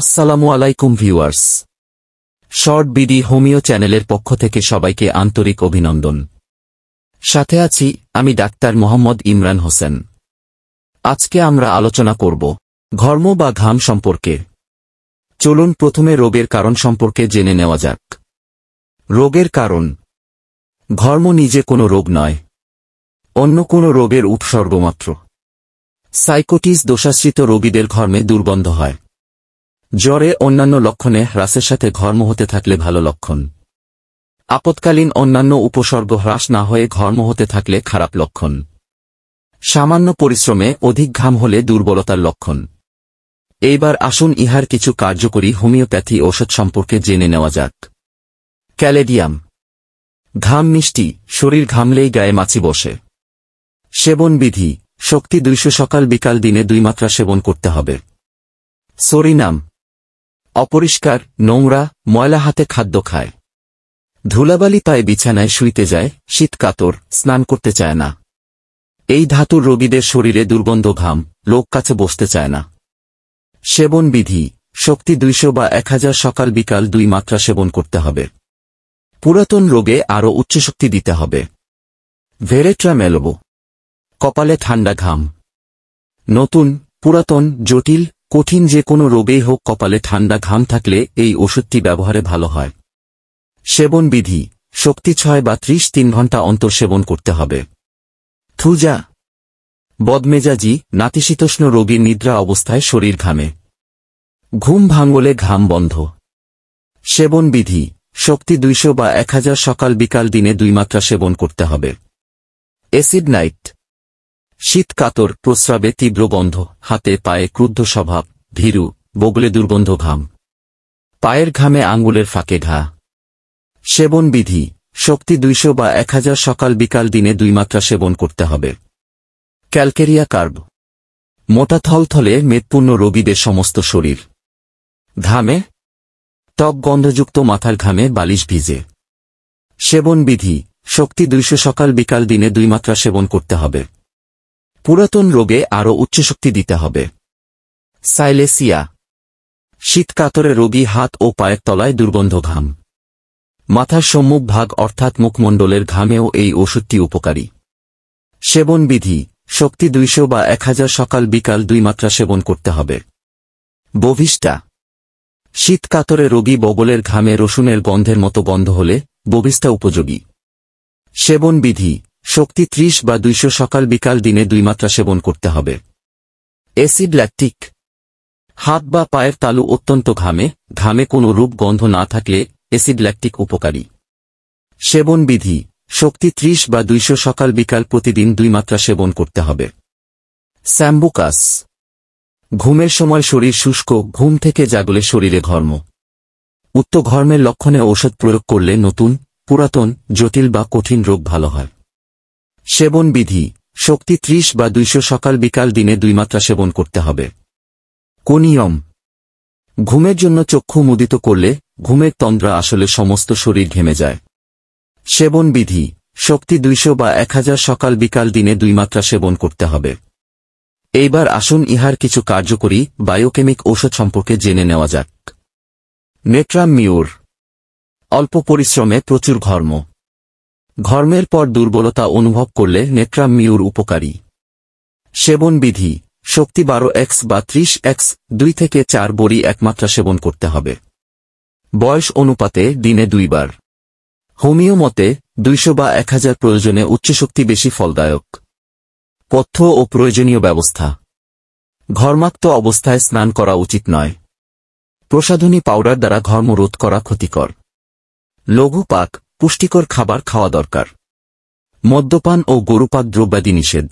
আসসালামু আলাইকুম viewers short BD homeo চ্যানেলের পক্ষ থেকে সবাইকে আন্তরিক অভিনন্দন সাথে আছি আমি ডাক্তার মোহাম্মদ ইমরান হোসেন আজকে আমরা আলোচনা করব ঘর্ম বা ঘাম সম্পর্কে চলুন প্রথমে রোগের কারণ সম্পর্কে জেনে নেওয়া যাক রোগের কারণ ঘর্ম নিজে কোনো রোগ নয় অন্য কোনো রোগের উপসর্গমাত্র সাইকোটিস দোষাশ্রিত রোগীদের ঘর্মে দুর্গন্ধ হয় জ্বরে অন্যান্য লক্ষণে হ্রাসের সাথে ঘর্ম হতে থাকলে ভালো লক্ষণ আপতকালীন অন্যান্য উপসর্গ হ্রাস না হয়ে ঘর্ম হতে থাকলে খারাপ লক্ষণ সামান্য পরিশ্রমে অধিক ঘাম হলে দুর্বলতার লক্ষণ এইবার আসুন ইহার কিছু কার্যকরী হোমিওপ্যাথি ঔষধ সম্পর্কে জেনে নেওয়া যাক ক্যালেডিয়াম ঘাম মিষ্টি শরীর ঘামলেই গায়ে মাছি বসে সেবন বিধি শক্তি দুইশো সকাল বিকাল দিনে দুই মাত্রা সেবন করতে হবে সরিনাম অপরিষ্কার নোংরা ময়লা হাতে খাদ্য খায় ধুলাবালি তাই বিছানায় শুইতে যায় শীত কাতর স্নান করতে চায় না এই ধাতুর রোগীদের শরীরে দুর্গন্ধ ঘাম লোক কাছে বসতে চায় না সেবন বিধি শক্তি দুইশো বা এক হাজার সকাল বিকাল দুই মাত্রা সেবন করতে হবে পুরাতন রোগে আরও উচ্চশক্তি দিতে হবে ভেরেট্রা মেলব কপালে ঠান্ডা ঘাম নতুন পুরাতন জটিল কঠিন যে কোনো রোগেই হোক কপালে ঠান্ডা ঘাম থাকলে এই ওষুধটি ব্যবহারে ভালো হয় সেবন বিধি শক্তি ছয় বা ত্রিশ তিন ঘন্টা অন্তর সেবন করতে হবে থুজা বদমেজাজি নাতিশীতোষ্ণ রোগীর নিদ্রা অবস্থায় শরীর ঘামে ঘুম ভাঙলে ঘাম বন্ধ সেবন বিধি শক্তি দুইশো বা এক সকাল বিকাল দিনে দুই মাত্রা সেবন করতে হবে এসিড নাইট শীতকাতর প্রস্রাবে তীব্র গন্ধ হাতে পায়ে ক্রুদ্ধ স্বভাব ভীরু বগলে দুর্গন্ধ ঘাম পায়ের ঘামে আঙ্গুলের ফাঁকে ঘা সেবন বিধি শক্তি দুইশো বা এক হাজার সকাল বিকাল দিনে দুই মাত্রা সেবন করতে হবে ক্যালকেরিয়া কার্ব মোটা থলথলে মেদপূর্ণ রোগীদের সমস্ত শরীর ঘামে ত্বক গন্ধযুক্ত মাথার ঘামে বালিশ ভিজে সেবন বিধি শক্তি দুইশো সকাল বিকাল দিনে দুই মাত্রা সেবন করতে হবে পুরাতন রোগে আরও উচ্চশক্তি দিতে হবে সাইলেসিয়া শীতকাতরে রোগী হাত ও পায়ের তলায় দুর্গন্ধ ঘাম মাথার সম্মুখ ভাগ অর্থাৎ মুখমণ্ডলের ঘামেও এই ওষুধটি উপকারী সেবন বিধি শক্তি দুইশো বা এক হাজার সকাল বিকাল দুই মাত্রা সেবন করতে হবে বভিষ্টা শীতকাতরে রোগী বগলের ঘামে রসুনের গন্ধের মতো গন্ধ হলে ববিষ্টা উপযোগী সেবন বিধি শক্তি ত্রিশ বা দুইশো সকাল বিকাল দিনে দুই মাত্রা সেবন করতে হবে অ্যাসিড ল্যাকটিক হাত বা পায়ের তালু অত্যন্ত ঘামে ঘামে কোনো রূপ গন্ধ না থাকলে অ্যাসিড ল্যাকটিক উপকারী সেবন বিধি শক্তি ত্রিশ বা দুইশো সকাল বিকাল প্রতিদিন দুই মাত্রা সেবন করতে হবে স্যাম্বুকাস ঘুমের সময় শরীর শুষ্ক ঘুম থেকে জাগলে শরীরে ঘর্ম উক্ত ঘর্মের লক্ষণে ঔষধ প্রয়োগ করলে নতুন পুরাতন জটিল বা কঠিন রোগ ভালো হয় সেবন বিধি শক্তি ত্রিশ বা দুইশো সকাল বিকাল দিনে দুই মাত্রা সেবন করতে হবে কোনিয়ম ঘুমের জন্য চক্ষু মুদিত করলে ঘুমের তন্দ্রা আসলে সমস্ত শরীর ঘেমে যায় সেবন বিধি শক্তি দুইশো বা এক হাজার সকাল বিকাল দিনে দুই মাত্রা সেবন করতে হবে এইবার আসুন ইহার কিছু কার্যকরী বায়োকেমিক ঔষধ সম্পর্কে জেনে নেওয়া যাক নেট্রাম মিউর অল্প পরিশ্রমে প্রচুর ঘর্ম ঘর্মের পর দুর্বলতা অনুভব করলে নেট্রাম মিউর উপকারী সেবন বিধি শক্তি বারো এক্স বা ত্রিশ এক্স দুই থেকে চার বড়ি একমাত্রা সেবন করতে হবে বয়স অনুপাতে দিনে দুইবার হোমিও মতে দুইশো বা এক হাজার প্রয়োজনে উচ্চশক্তি বেশি ফলদায়ক পথ্য ও প্রয়োজনীয় ব্যবস্থা ঘর্মাক্ত অবস্থায় স্নান করা উচিত নয় প্রসাধনী পাউডার দ্বারা ঘর্মরোধ করা ক্ষতিকর লঘুপাক পুষ্টিকর খাবার খাওয়া দরকার মদ্যপান ও গরুপাক দ্রব্যাদি নিষেধ